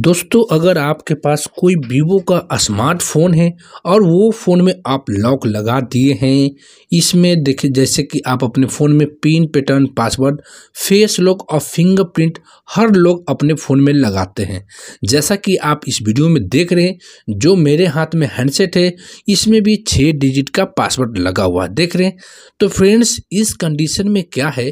दोस्तों अगर आपके पास कोई वीवो का स्मार्टफोन है और वो फ़ोन में आप लॉक लगा दिए हैं इसमें देखिए जैसे कि आप अपने फ़ोन में pin pattern password face lock और फिंगरप्रिंट हर लोग अपने फ़ोन में लगाते हैं जैसा कि आप इस वीडियो में देख रहे हैं जो मेरे हाथ में हैंडसेट है इसमें भी छः डिजिट का पासवर्ड लगा हुआ है देख रहे हैं तो फ्रेंड्स इस कंडीशन में क्या है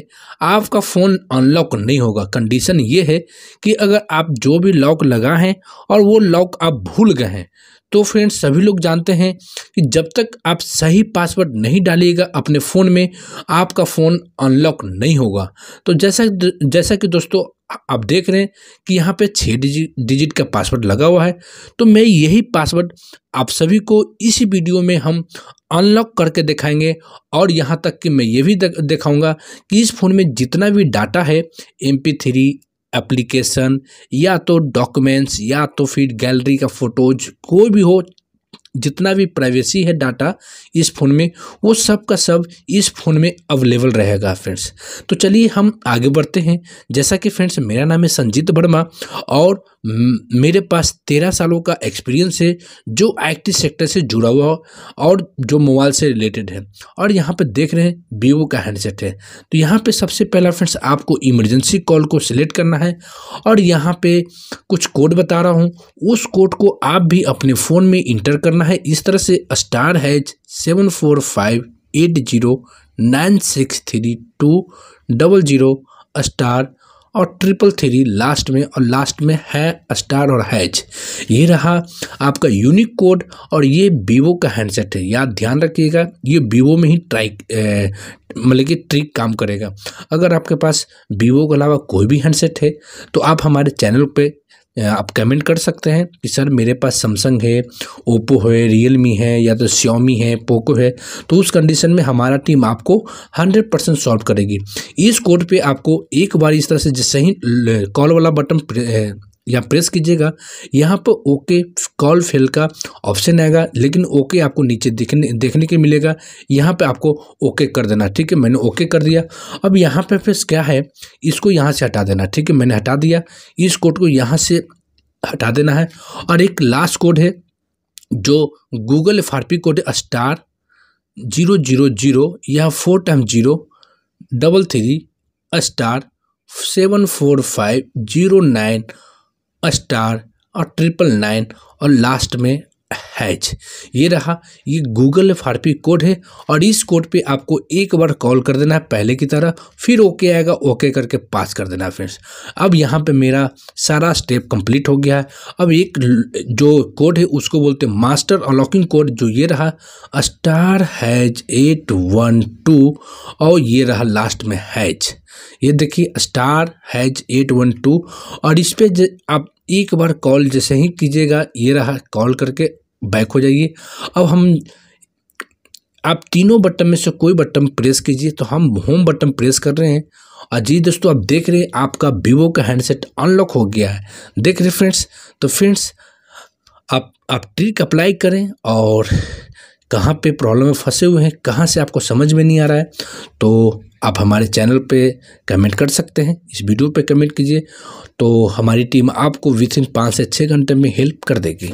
आपका फ़ोन अनलॉक नहीं होगा कंडीशन ये है कि अगर आप जो भी लॉक लगा है और वो लॉक आप भूल गए हैं तो फ्रेंड्स सभी लोग जानते हैं कि जब तक आप सही पासवर्ड नहीं डालिएगा अपने फ़ोन में आपका फ़ोन अनलॉक नहीं होगा तो जैसा जैसा कि दोस्तों आप देख रहे हैं कि यहाँ पे छः डिजिट डिजिट का पासवर्ड लगा हुआ है तो मैं यही पासवर्ड आप सभी को इसी वीडियो में हम अनलॉक करके दिखाएंगे और यहाँ तक कि मैं ये भी दिखाऊंगा कि इस फ़ोन में जितना भी डाटा है एम पी थ्री एप्लीकेशन या तो डॉक्यूमेंट्स या तो फिर गैलरी का फोटोज कोई भी हो जितना भी प्राइवेसी है डाटा इस फ़ोन में वो सब का सब इस फ़ोन में अवेलेबल रहेगा फ्रेंड्स तो चलिए हम आगे बढ़ते हैं जैसा कि फ्रेंड्स मेरा नाम है संजीत वर्मा और मेरे पास तेरह सालों का एक्सपीरियंस है जो आईटी सेक्टर से जुड़ा हुआ और जो मोबाइल से रिलेटेड है और यहाँ पर देख रहे हैं वीवो का हैंडसेट है तो यहाँ पे सबसे पहला फ्रेंड्स आपको इमरजेंसी कॉल को सिलेक्ट करना है और यहाँ पे कुछ कोड बता रहा हूँ उस कोड को आप भी अपने फ़ोन में इंटर करना है इस तरह से star hash seven four five eight zero nine six three two double zero star और ट्रिपल थ्री लास्ट में और लास्ट में है स्टार और हैच ये रहा आपका यूनिक कोड और ये वीवो का हैंडसेट है याद ध्यान रखिएगा ये वीवो में ही ट्राई मतलब कि ट्रिक काम करेगा अगर आपके पास वीवो के अलावा कोई भी हैंडसेट है तो आप हमारे चैनल पे आप कमेंट कर सकते हैं कि सर मेरे पास सैमसंग है ओप्पो है रियलमी है या तो श्योमी है पोको है तो उस कंडीशन में हमारा टीम आपको 100 परसेंट सॉल्व करेगी इस कोड पे आपको एक बार इस तरह से जैसे ही कॉल वाला बटन यहाँ प्रेस कीजिएगा यहाँ पर ओके कॉल फेल का ऑप्शन आएगा लेकिन ओके आपको नीचे देखने देखने के मिलेगा यहाँ पे आपको ओके कर देना ठीक है मैंने ओके कर दिया अब यहाँ पे फिर क्या है इसको यहाँ से हटा देना ठीक है मैंने हटा दिया इस कोड को यहाँ से हटा देना है और एक लास्ट कोड है जो गूगल एफ कोड है स्टार जीरो जीरो जीरो यह four time zero double three star seven four five zero nine star और ट्रिपल नाइन और लास्ट में हैच ये रहा ये गूगल एफ कोड है और इस कोड पे आपको एक बार कॉल कर देना है पहले की तरह फिर ओके आएगा ओके करके पास कर देना है फ्रेंड्स अब यहाँ पे मेरा सारा स्टेप कंप्लीट हो गया है अब एक जो कोड है उसको बोलते हैं मास्टर अनलॉकिंग कोड जो ये रहा star hash eight one two और ये रहा लास्ट में हैच ये देखिए star hash eight one two और इस पर आप एक बार कॉल जैसे ही कीजिएगा ये रहा कॉल करके बैक हो जाइए अब हम आप तीनों बटन में से कोई बटन प्रेस कीजिए तो हम होम बटन प्रेस कर रहे हैं और जी दोस्तों आप देख रहे हैं आपका वीवो का हैंडसेट अनलॉक हो गया है देख रहे फ्रेंड्स तो फ्रेंड्स आप आप ट्रिक अप्लाई करें और कहाँ पे प्रॉब्लम में फंसे हुए हैं कहाँ से आपको समझ में नहीं आ रहा है तो आप हमारे चैनल पे कमेंट कर सकते हैं इस वीडियो पे कमेंट कीजिए तो हमारी टीम आपको विथ इन पाँच से छः घंटे में हेल्प कर देगी